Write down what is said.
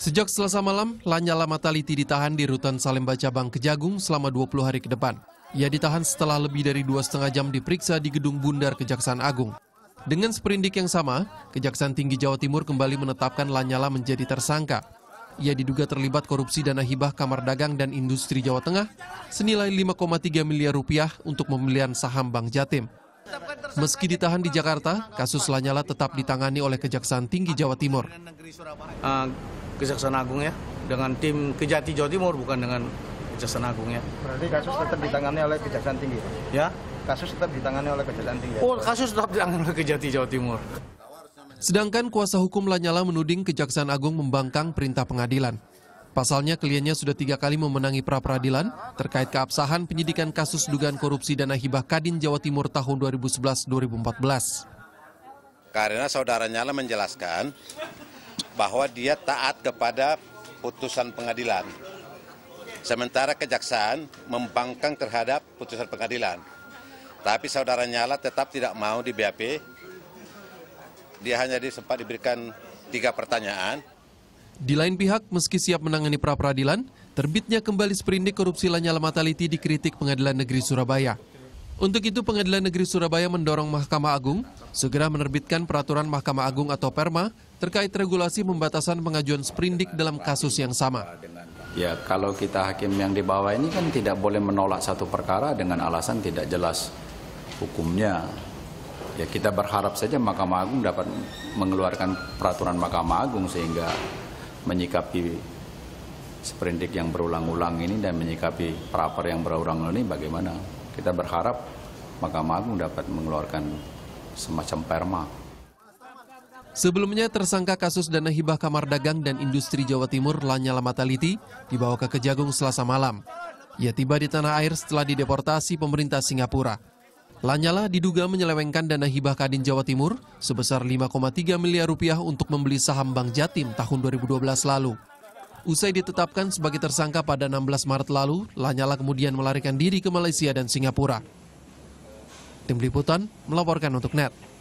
Sejak selasa malam, Lanyala Mataliti ditahan di rutan Salemba Cabang Kejagung selama 20 hari ke depan. Ia ditahan setelah lebih dari dua setengah jam diperiksa di gedung Bundar Kejaksaan Agung. Dengan seperindik yang sama, Kejaksaan Tinggi Jawa Timur kembali menetapkan Lanyala menjadi tersangka. Ia diduga terlibat korupsi dana hibah Kamar Dagang dan Industri Jawa Tengah senilai 5,3 miliar rupiah untuk pembelian saham Bank Jatim. Meski ditahan di Jakarta, kasus Lanyala tetap ditangani oleh Kejaksaan Tinggi Jawa Timur. Uh, Kejaksaan Agung ya, dengan tim Kejati Jawa Timur, bukan dengan Kejaksaan Agung ya. Berarti kasus tetap ditangani oleh Kejaksaan Tinggi? Ya. Kasus tetap ditangani oleh Kejaksaan Tinggi? Oh, kasus tetap ditangani oleh Kejati Jawa Timur. Sedangkan kuasa hukum Lanyala menuding Kejaksaan Agung membangkang perintah pengadilan. Pasalnya kliennya sudah tiga kali memenangi pra-peradilan terkait keabsahan penyidikan kasus dugaan korupsi dana hibah Kadin Jawa Timur tahun 2011-2014. Karena saudaranya Nyala menjelaskan bahwa dia taat kepada putusan pengadilan. Sementara kejaksaan membangkang terhadap putusan pengadilan. Tapi saudara Nyala tetap tidak mau di BAP. Dia hanya sempat diberikan tiga pertanyaan di lain pihak, meski siap menangani pra-peradilan, terbitnya kembali sprindik korupsi Lanyala Mataliti dikritik Pengadilan Negeri Surabaya. Untuk itu, Pengadilan Negeri Surabaya mendorong Mahkamah Agung segera menerbitkan peraturan Mahkamah Agung atau PERMA terkait regulasi pembatasan pengajuan sprindik dalam kasus yang sama. Ya, kalau kita hakim yang di bawah ini kan tidak boleh menolak satu perkara dengan alasan tidak jelas hukumnya. Ya, kita berharap saja Mahkamah Agung dapat mengeluarkan peraturan Mahkamah Agung sehingga menyikapi seperindik yang berulang-ulang ini dan menyikapi praper yang berulang-ulang ini bagaimana? Kita berharap Mahkamah Agung dapat mengeluarkan semacam perma. Sebelumnya tersangka kasus dana hibah Kamar Dagang dan Industri Jawa Timur Lanyala Mataliti dibawa ke Kejagung Selasa malam. Ia tiba di tanah air setelah dideportasi pemerintah Singapura. Lanyala diduga menyelewengkan dana hibah Kadin Jawa Timur sebesar 5,3 miliar rupiah untuk membeli saham Bank Jatim tahun 2012 lalu. Usai ditetapkan sebagai tersangka pada 16 Maret lalu, Lanyala kemudian melarikan diri ke Malaysia dan Singapura. Tim Liputan melaporkan untuk NET.